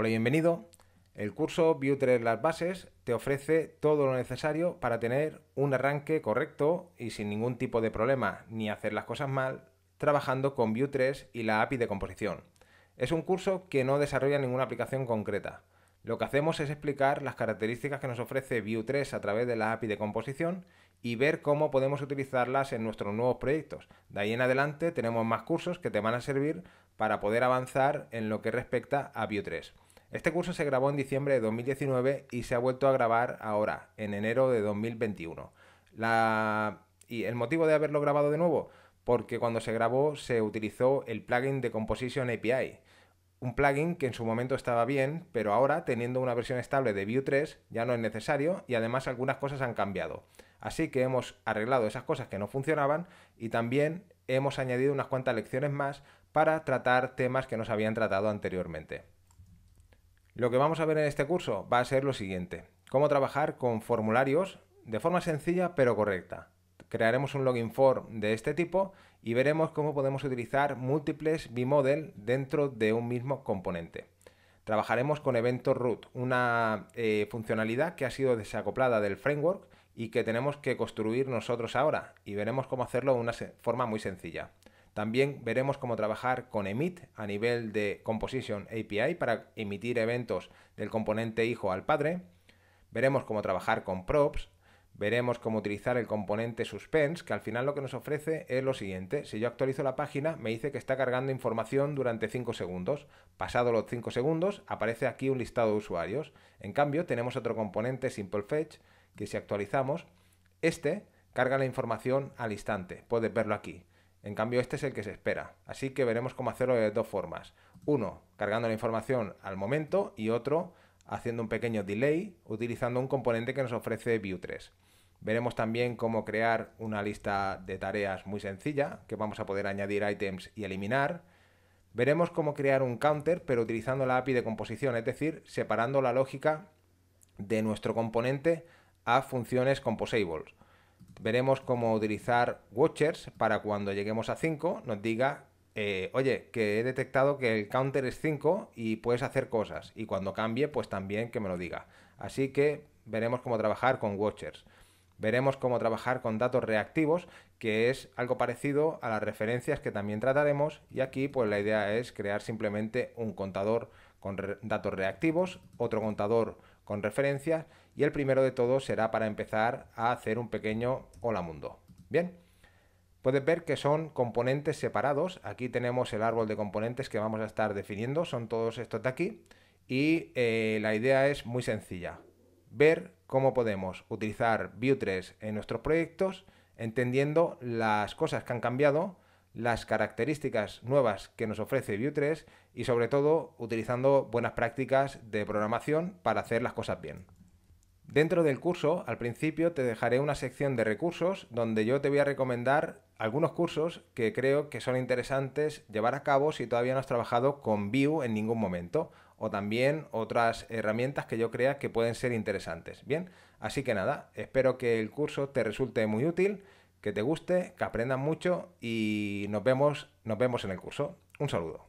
Hola y bienvenido. El curso View 3 Las Bases te ofrece todo lo necesario para tener un arranque correcto y sin ningún tipo de problema ni hacer las cosas mal trabajando con Vue 3 y la API de composición. Es un curso que no desarrolla ninguna aplicación concreta. Lo que hacemos es explicar las características que nos ofrece Vue 3 a través de la API de composición y ver cómo podemos utilizarlas en nuestros nuevos proyectos. De ahí en adelante tenemos más cursos que te van a servir para poder avanzar en lo que respecta a Vue 3. Este curso se grabó en diciembre de 2019 y se ha vuelto a grabar ahora, en enero de 2021. ¿Y el motivo de haberlo grabado de nuevo? Porque cuando se grabó se utilizó el plugin de Composition API. Un plugin que en su momento estaba bien, pero ahora, teniendo una versión estable de Vue 3, ya no es necesario y además algunas cosas han cambiado. Así que hemos arreglado esas cosas que no funcionaban y también hemos añadido unas cuantas lecciones más para tratar temas que no se habían tratado anteriormente. Lo que vamos a ver en este curso va a ser lo siguiente. Cómo trabajar con formularios de forma sencilla pero correcta. Crearemos un login form de este tipo y veremos cómo podemos utilizar múltiples bimodel dentro de un mismo componente. Trabajaremos con evento root, una eh, funcionalidad que ha sido desacoplada del framework y que tenemos que construir nosotros ahora y veremos cómo hacerlo de una forma muy sencilla. También veremos cómo trabajar con Emit a nivel de Composition API para emitir eventos del componente hijo al padre. Veremos cómo trabajar con props. Veremos cómo utilizar el componente suspense, que al final lo que nos ofrece es lo siguiente. Si yo actualizo la página, me dice que está cargando información durante 5 segundos. Pasado los 5 segundos, aparece aquí un listado de usuarios. En cambio, tenemos otro componente, Simple Fetch, que si actualizamos, este carga la información al instante. Puedes verlo aquí. En cambio, este es el que se espera. Así que veremos cómo hacerlo de dos formas. Uno, cargando la información al momento y otro, haciendo un pequeño delay utilizando un componente que nos ofrece Vue 3. Veremos también cómo crear una lista de tareas muy sencilla, que vamos a poder añadir items y eliminar. Veremos cómo crear un counter, pero utilizando la API de composición, es decir, separando la lógica de nuestro componente a funciones composables veremos cómo utilizar watchers para cuando lleguemos a 5 nos diga, eh, oye, que he detectado que el counter es 5 y puedes hacer cosas. Y cuando cambie, pues también que me lo diga. Así que veremos cómo trabajar con watchers. Veremos cómo trabajar con datos reactivos, que es algo parecido a las referencias que también trataremos. Y aquí, pues la idea es crear simplemente un contador con datos reactivos, otro contador con referencias y el primero de todos será para empezar a hacer un pequeño hola mundo. Bien, puedes ver que son componentes separados. Aquí tenemos el árbol de componentes que vamos a estar definiendo, son todos estos de aquí y eh, la idea es muy sencilla. Ver cómo podemos utilizar Vue3 en nuestros proyectos entendiendo las cosas que han cambiado las características nuevas que nos ofrece Vue 3 y sobre todo utilizando buenas prácticas de programación para hacer las cosas bien. Dentro del curso, al principio te dejaré una sección de recursos donde yo te voy a recomendar algunos cursos que creo que son interesantes llevar a cabo si todavía no has trabajado con Vue en ningún momento o también otras herramientas que yo crea que pueden ser interesantes. Bien, así que nada, espero que el curso te resulte muy útil que te guste, que aprendan mucho y nos vemos, nos vemos en el curso. Un saludo.